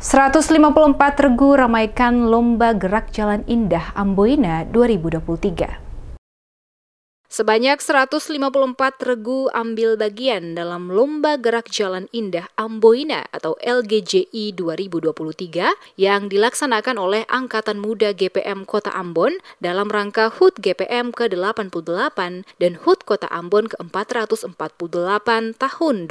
154 regu ramaikan Lomba Gerak Jalan Indah Amboina 2023. Sebanyak 154 regu ambil bagian dalam Lomba Gerak Jalan Indah Amboina atau LGJI 2023 yang dilaksanakan oleh Angkatan Muda GPM Kota Ambon dalam rangka HUT GPM ke-88 dan HUT Kota Ambon ke-448 tahun 2023.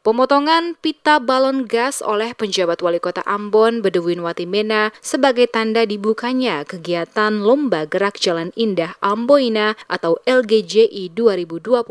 Pemotongan pita balon gas oleh penjabat wali kota Ambon Bedewin Watimena sebagai tanda dibukanya kegiatan Lomba Gerak Jalan Indah Amboina atau LGJI 2023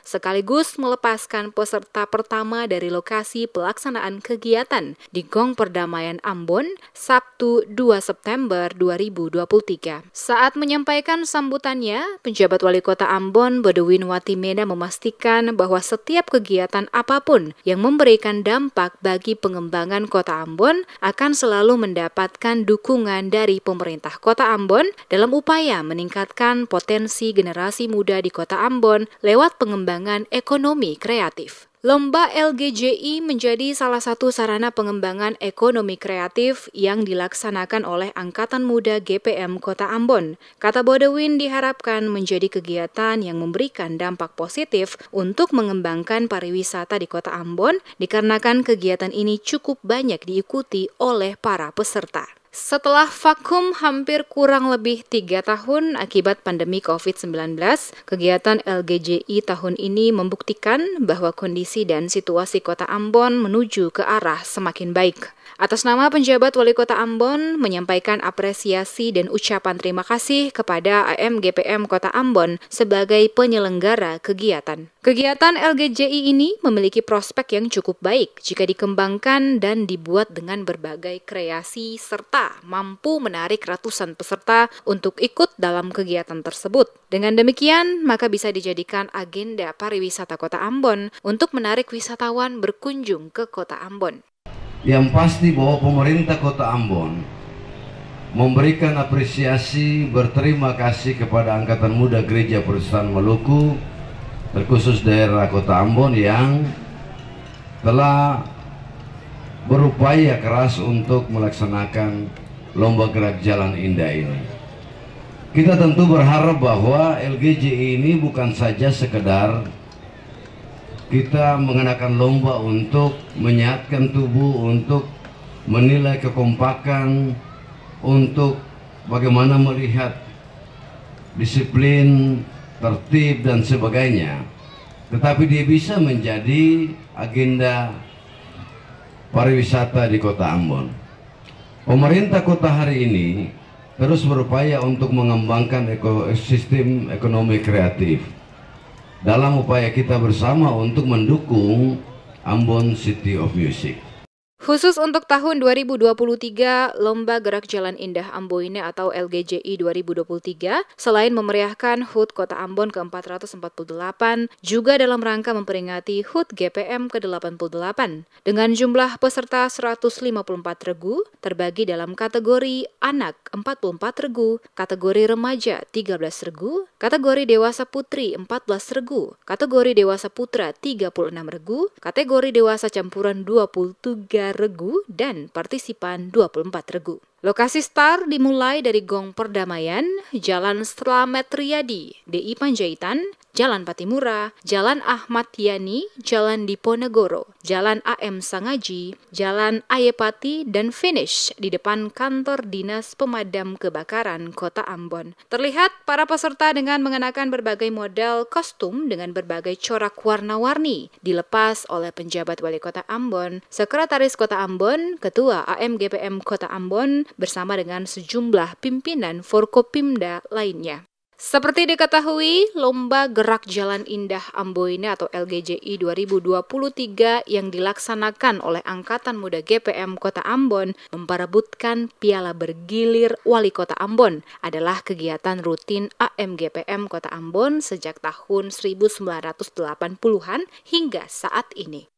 sekaligus melepaskan peserta pertama dari lokasi pelaksanaan kegiatan di Gong Perdamaian Ambon Sabtu 2 September 2023. Saat menyampaikan sambutannya, penjabat wali kota Ambon Bedouin Watimena memastikan bahwa setiap kegiatan apapun yang memberikan dampak bagi pengembangan kota Ambon akan selalu mendapatkan dukungan dari pemerintah kota Ambon dalam upaya meningkatkan potensi potensi generasi muda di Kota Ambon lewat pengembangan ekonomi kreatif. Lomba LGJI menjadi salah satu sarana pengembangan ekonomi kreatif yang dilaksanakan oleh Angkatan Muda GPM Kota Ambon. Kata Bodewin diharapkan menjadi kegiatan yang memberikan dampak positif untuk mengembangkan pariwisata di Kota Ambon dikarenakan kegiatan ini cukup banyak diikuti oleh para peserta. Setelah vakum hampir kurang lebih tiga tahun akibat pandemi COVID-19, kegiatan LGJI tahun ini membuktikan bahwa kondisi dan situasi kota Ambon menuju ke arah semakin baik atas nama penjabat Wali Kota Ambon menyampaikan apresiasi dan ucapan terima kasih kepada AMGPM Kota Ambon sebagai penyelenggara kegiatan. Kegiatan LGJI ini memiliki prospek yang cukup baik jika dikembangkan dan dibuat dengan berbagai kreasi serta mampu menarik ratusan peserta untuk ikut dalam kegiatan tersebut. Dengan demikian, maka bisa dijadikan agenda pariwisata Kota Ambon untuk menarik wisatawan berkunjung ke Kota Ambon. Yang pasti bahwa pemerintah kota Ambon memberikan apresiasi berterima kasih kepada Angkatan Muda Gereja Protestan Maluku terkhusus daerah kota Ambon yang telah berupaya keras untuk melaksanakan lomba gerak jalan indah ini. Kita tentu berharap bahwa LGJ ini bukan saja sekedar kita mengenakan lomba untuk menyehatkan tubuh, untuk menilai kekompakan, untuk bagaimana melihat disiplin, tertib dan sebagainya. Tetapi dia bisa menjadi agenda pariwisata di kota Ambon. Pemerintah kota hari ini terus berupaya untuk mengembangkan ekosistem ekonomi kreatif dalam upaya kita bersama untuk mendukung Ambon City of Music. Khusus untuk tahun 2023, Lomba Gerak Jalan Indah Amboine atau LGJI 2023, selain memeriahkan HUT Kota Ambon ke-448, juga dalam rangka memperingati HUT GPM ke-88. Dengan jumlah peserta 154 regu, terbagi dalam kategori anak 44 regu, kategori remaja 13 regu, kategori dewasa putri 14 regu, kategori dewasa putra 36 regu, kategori dewasa campuran 23 regu dan partisipan 24 regu. Lokasi star dimulai dari Gong Perdamaian, Jalan Slamet Riyadi, DI Panjaitan, Jalan Patimura, Jalan Ahmad Yani, Jalan Diponegoro, Jalan AM Sangaji, Jalan Ayepati, dan finish di depan kantor Dinas Pemadam Kebakaran Kota Ambon. Terlihat para peserta dengan mengenakan berbagai model kostum dengan berbagai corak warna-warni, dilepas oleh penjabat wali kota Ambon, sekretaris kota Ambon, ketua AMGPM kota Ambon, bersama dengan sejumlah pimpinan Forkopimda lainnya. Seperti diketahui, Lomba Gerak Jalan Indah Amboine atau LGJI 2023 yang dilaksanakan oleh Angkatan Muda GPM Kota Ambon memperebutkan piala bergilir Wali Kota Ambon adalah kegiatan rutin AMGPM Kota Ambon sejak tahun 1980-an hingga saat ini.